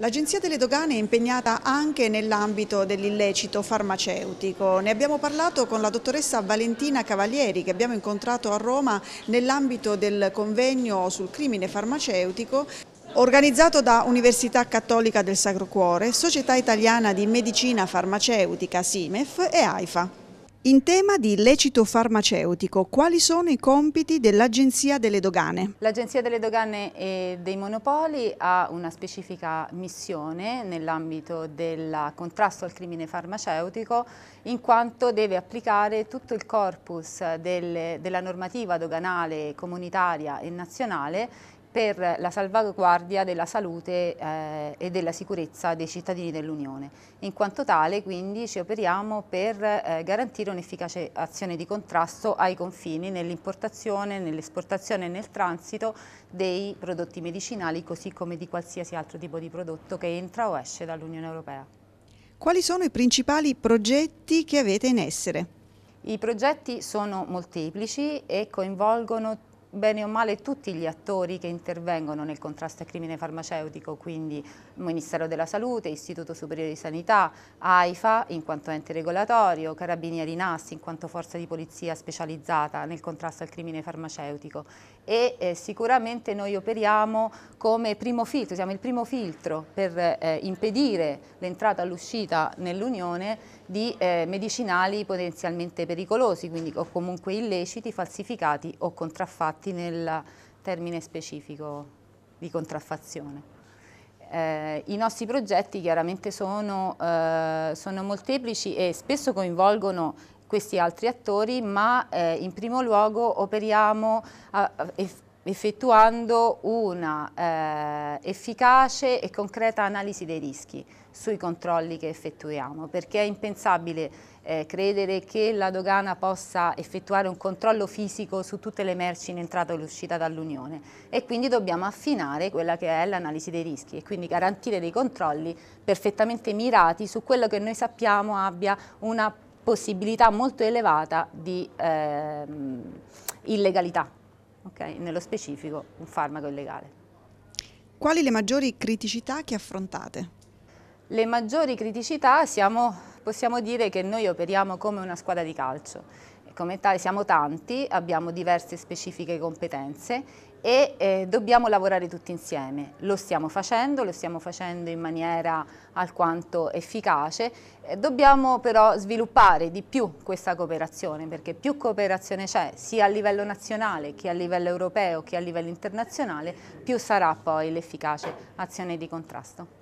L'Agenzia delle Dogane è impegnata anche nell'ambito dell'illecito farmaceutico. Ne abbiamo parlato con la dottoressa Valentina Cavalieri che abbiamo incontrato a Roma nell'ambito del convegno sul crimine farmaceutico organizzato da Università Cattolica del Sacro Cuore, Società Italiana di Medicina Farmaceutica SIMEF e AIFA. In tema di lecito farmaceutico, quali sono i compiti dell'Agenzia delle Dogane? L'Agenzia delle Dogane e dei Monopoli ha una specifica missione nell'ambito del contrasto al crimine farmaceutico in quanto deve applicare tutto il corpus delle, della normativa doganale comunitaria e nazionale per la salvaguardia della salute eh, e della sicurezza dei cittadini dell'Unione. In quanto tale quindi ci operiamo per eh, garantire un'efficace azione di contrasto ai confini nell'importazione, nell'esportazione e nel transito dei prodotti medicinali così come di qualsiasi altro tipo di prodotto che entra o esce dall'Unione Europea. Quali sono i principali progetti che avete in essere? I progetti sono molteplici e coinvolgono bene o male tutti gli attori che intervengono nel contrasto al crimine farmaceutico, quindi Ministero della Salute, Istituto Superiore di Sanità, AIFA in quanto ente regolatorio, Carabinieri NAS in quanto forza di polizia specializzata nel contrasto al crimine farmaceutico e eh, sicuramente noi operiamo come primo filtro, siamo il primo filtro per eh, impedire l'entrata all'uscita nell'Unione di eh, medicinali potenzialmente pericolosi quindi, o comunque illeciti, falsificati o contraffatti fatti nel termine specifico di contraffazione. Eh, I nostri progetti chiaramente sono, eh, sono, molteplici e spesso coinvolgono questi altri attori, ma eh, in primo luogo operiamo a, a, effettuando una eh, efficace e concreta analisi dei rischi sui controlli che effettuiamo, perché è impensabile eh, credere che la dogana possa effettuare un controllo fisico su tutte le merci in entrata e uscita dall'Unione e quindi dobbiamo affinare quella che è l'analisi dei rischi e quindi garantire dei controlli perfettamente mirati su quello che noi sappiamo abbia una possibilità molto elevata di eh, illegalità okay? nello specifico un farmaco illegale. Quali le maggiori criticità che affrontate? Le maggiori criticità siamo, possiamo dire che noi operiamo come una squadra di calcio, come tale siamo tanti, abbiamo diverse specifiche competenze e eh, dobbiamo lavorare tutti insieme. Lo stiamo facendo, lo stiamo facendo in maniera alquanto efficace, eh, dobbiamo però sviluppare di più questa cooperazione perché più cooperazione c'è sia a livello nazionale che a livello europeo che a livello internazionale più sarà poi l'efficace azione di contrasto.